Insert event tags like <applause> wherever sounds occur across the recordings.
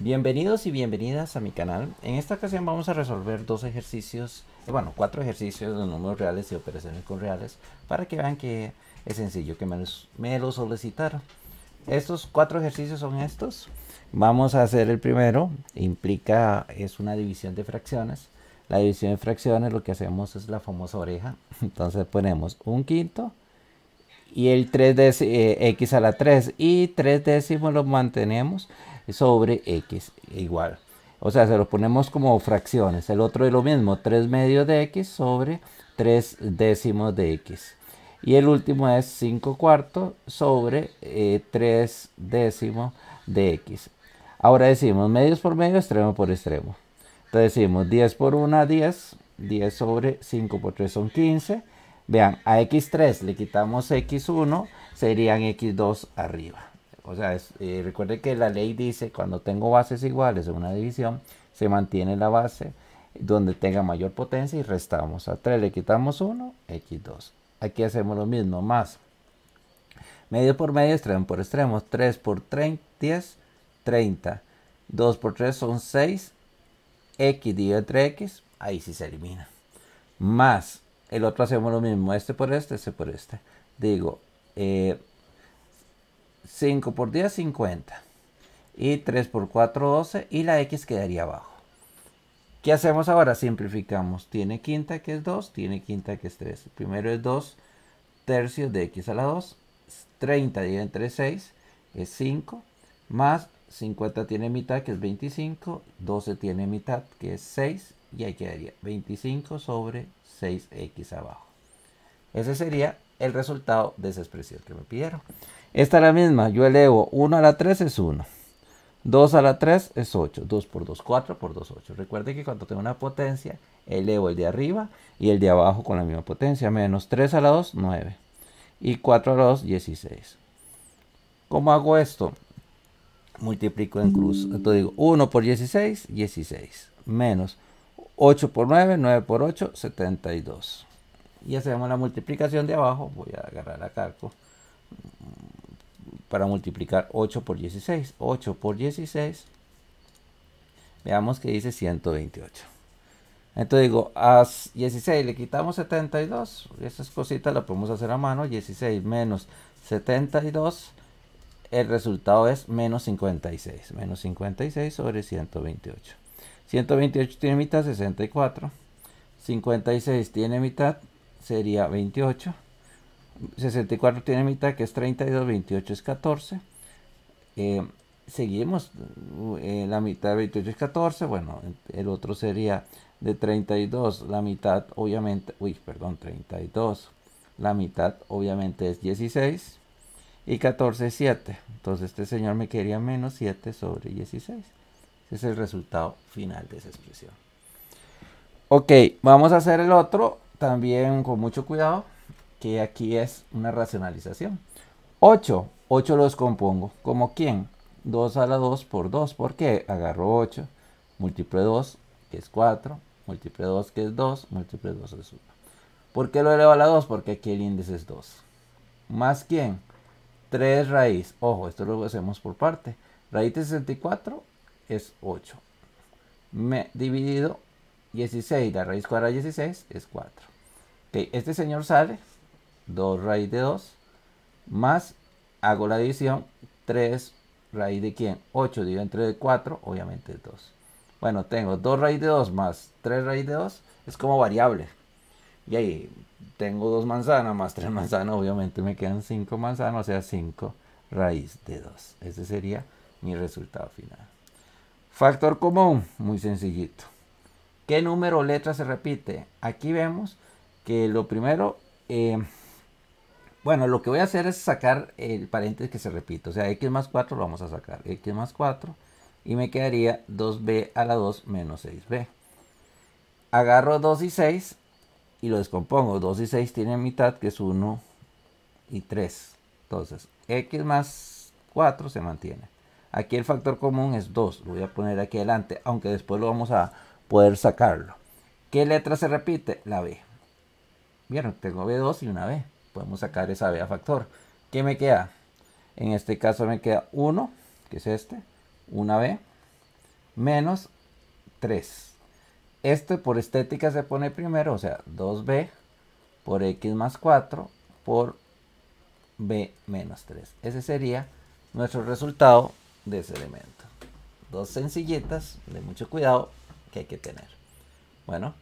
Bienvenidos y bienvenidas a mi canal. En esta ocasión vamos a resolver dos ejercicios, eh, bueno, cuatro ejercicios de números reales y operaciones con reales para que vean que es sencillo que me, me lo solicitaron. Estos cuatro ejercicios son estos. Vamos a hacer el primero, implica, es una división de fracciones. La división de fracciones lo que hacemos es la famosa oreja. <laughs> Entonces ponemos un quinto y el 3 de eh, x a la 3 y 3 décimos lo mantenemos sobre x e igual. O sea, se lo ponemos como fracciones. El otro es lo mismo, 3 medios de x sobre 3 décimos de x. Y el último es 5 cuartos sobre 3 eh, décimos de x. Ahora decimos medios por medio, extremo por extremo. Entonces decimos 10 por 1, 10. 10 sobre 5 por 3 son 15. Vean, a x3 le quitamos x1, serían x2 arriba. O sea, recuerden eh, recuerde que la ley dice, cuando tengo bases iguales en una división, se mantiene la base donde tenga mayor potencia y restamos a 3, le quitamos 1, x2. Aquí hacemos lo mismo, más medio por medio, extremo por extremo, 3 por 30, 10, 30, 2 por 3 son 6, x dividido entre x, ahí sí se elimina. Más, el otro hacemos lo mismo, este por este, este por este. Digo, eh, 5 por 10, 50. Y 3 por 4, 12. Y la X quedaría abajo. ¿Qué hacemos ahora? Simplificamos. Tiene quinta que es 2, tiene quinta que es 3. primero es 2 tercios de X a la 2. 30 dividido entre 6 es 5. Más 50 tiene mitad que es 25. 12 tiene mitad que es 6. Y ahí quedaría 25 sobre 6X abajo. Ese sería el resultado de esa expresión que me pidieron. Esta es la misma, yo elevo 1 a la 3 es 1. 2 a la 3 es 8. 2 por 2, 4 por 2, 8. Recuerden que cuando tengo una potencia, elevo el de arriba y el de abajo con la misma potencia. Menos 3 a la 2, 9. Y 4 a la 2, 16. ¿Cómo hago esto? Multiplico en cruz. Entonces digo 1 por 16, 16. Menos 8 por 9, 9 por 8, 72 y hacemos la multiplicación de abajo, voy a agarrar a para multiplicar 8 por 16. 8 por 16, veamos que dice 128. Entonces digo, a 16 le quitamos 72, esas cositas las podemos hacer a mano, 16 menos 72, el resultado es menos 56, menos 56 sobre 128. 128 tiene mitad, 64. 56 tiene mitad, sería 28. 64 tiene mitad que es 32, 28 es 14. Eh, seguimos, eh, la mitad de 28 es 14, bueno, el otro sería de 32, la mitad obviamente, uy, perdón, 32, la mitad obviamente es 16 y 14 es 7. Entonces este señor me quería menos 7 sobre 16. Ese es el resultado final de esa expresión. Ok, vamos a hacer el otro también con mucho cuidado que aquí es una racionalización. 8, 8 los compongo. ¿Como quién? 2 a la 2 por 2. ¿Por qué? Agarro 8, múltiple 2, que es 4, múltiple 2, que es 2, múltiple 2 es 1. ¿Por qué lo elevo a la 2? Porque aquí el índice es 2. ¿Más quién? 3 raíz. Ojo, esto lo hacemos por parte. Raíz de 64 es 8. Me, dividido 16, la raíz cuadrada de 16 es 4. Okay, este señor sale 2 raíz de 2 más, hago la división, 3 raíz de quién? 8 dividido entre 4, obviamente 2. Bueno, tengo 2 raíz de 2 más 3 raíz de 2, es como variable. Y ahí tengo 2 manzanas más 3 <laughs> manzanas, obviamente me quedan 5 manzanas, o sea 5 raíz de 2. Ese sería mi resultado final. Factor común, muy sencillito. ¿Qué número o letra se repite? Aquí vemos que lo primero, eh, bueno, lo que voy a hacer es sacar el paréntesis que se repite. O sea, x más 4 lo vamos a sacar. x más 4 y me quedaría 2b a la 2 menos 6b. Agarro 2 y 6 y lo descompongo. 2 y 6 tienen mitad que es 1 y 3. Entonces, x más 4 se mantiene. Aquí el factor común es 2. Lo voy a poner aquí adelante, aunque después lo vamos a poder sacarlo. ¿Qué letra se repite? La B. Vieron, tengo B2 y una B. Podemos sacar esa B a factor. ¿Qué me queda? En este caso me queda 1, que es este, una B, menos 3. esto por estética se pone primero, o sea, 2B por X más 4 por B menos 3. Ese sería nuestro resultado de ese elemento. Dos sencillitas, de mucho cuidado, que hay que tener. Bueno,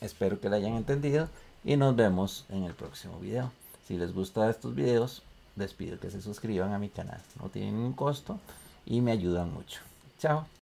espero que lo hayan entendido y nos vemos en el próximo video. Si les gusta estos videos, les pido que se suscriban a mi canal. No tienen un costo y me ayudan mucho. Chao.